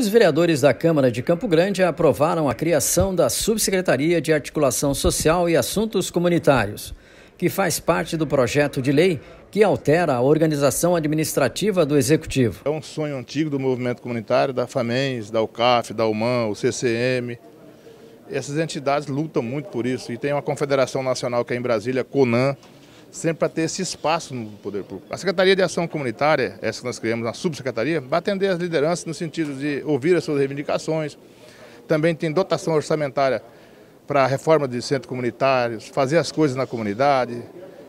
Os vereadores da Câmara de Campo Grande aprovaram a criação da Subsecretaria de Articulação Social e Assuntos Comunitários, que faz parte do projeto de lei que altera a organização administrativa do Executivo. É um sonho antigo do movimento comunitário, da FAMENS, da UCAF, da UMAN, o CCM. Essas entidades lutam muito por isso e tem uma confederação nacional que é em Brasília, CONAN, sempre para ter esse espaço no poder público. A Secretaria de Ação Comunitária, essa que nós criamos, a subsecretaria, vai atender as lideranças no sentido de ouvir as suas reivindicações. Também tem dotação orçamentária para a reforma de centros comunitários, fazer as coisas na comunidade.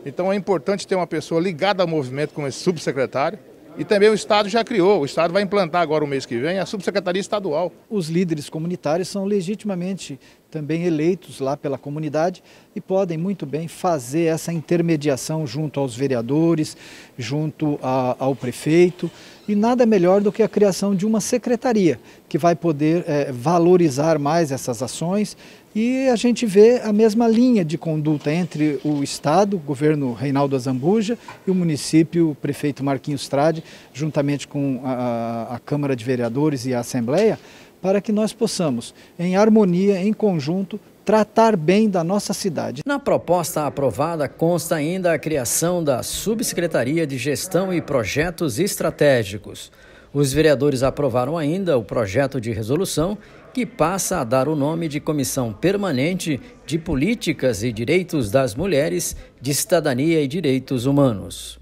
Então é importante ter uma pessoa ligada ao movimento como esse subsecretário, e também o Estado já criou, o Estado vai implantar agora o mês que vem a subsecretaria estadual. Os líderes comunitários são legitimamente também eleitos lá pela comunidade e podem muito bem fazer essa intermediação junto aos vereadores, junto a, ao prefeito. E nada melhor do que a criação de uma secretaria que vai poder é, valorizar mais essas ações e a gente vê a mesma linha de conduta entre o Estado, o governo Reinaldo Azambuja, e o município, o prefeito Marquinhos Trade, juntamente com a, a Câmara de Vereadores e a Assembleia, para que nós possamos, em harmonia, em conjunto, tratar bem da nossa cidade. Na proposta aprovada consta ainda a criação da Subsecretaria de Gestão e Projetos Estratégicos. Os vereadores aprovaram ainda o projeto de resolução que passa a dar o nome de Comissão Permanente de Políticas e Direitos das Mulheres, de Cidadania e Direitos Humanos.